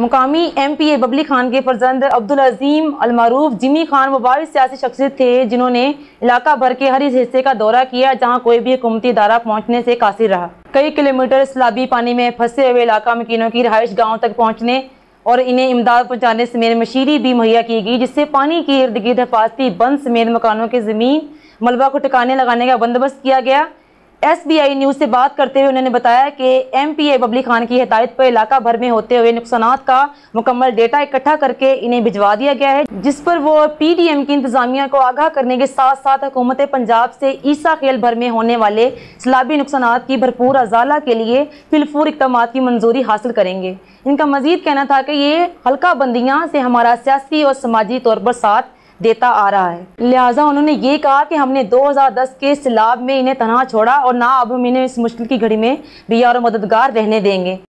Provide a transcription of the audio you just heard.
मकामी M P A Babli Khan के फर्जंद अब्दुल अजीम अलमारूफ जिमी खान मुबारक सियासी शख्सियत थे जिन्होंने इलाका भर के हर इस हिस्से का दौरा किया जहां कोई भी हुकूमती इदारा पहुंचने से कासिर रहा कई किलोमीटर सलाबी पानी में फंसे हुए इलाका मकीनों की रहायश गाँव तक पहुँचने और इन्हें इमदाद पहुँचाने समेत मशीरी भी मुहैया की गई जिससे पानी के इर्द गिर्द हिफाजती बंद समेत मकानों के ज़मीन मलबा को टिकाने लगाने का बंदोबस्त किया गया एसबीआई न्यूज़ से बात करते हुए उन्होंने बताया कि एमपीए बबली खान की हिदायत पर इलाका भर में होते हुए नुकसान का मुकम्मल डेटा इकट्ठा करके इन्हें भिजवा दिया गया है जिस पर वो पीडीएम की इंतजामिया को आगाह करने के साथ साथ हुकूमत पंजाब से ईसा खेल भर में होने वाले सलाबी नुकसान की भरपूर अजाला के लिए फिलफूर इकदाम की मंजूरी हासिल करेंगे इनका मजीद कहना था कि ये हल्का बंदियाँ से हमारा सियासी और समाजी तौर पर साथ देता आ रहा है लिहाजा उन्होंने ये कहा कि हमने 2010 के सैलाब में इन्हें तनहा छोड़ा और ना अब हम इन्हें इस मुश्किल की घड़ी में भी और मददगार रहने देंगे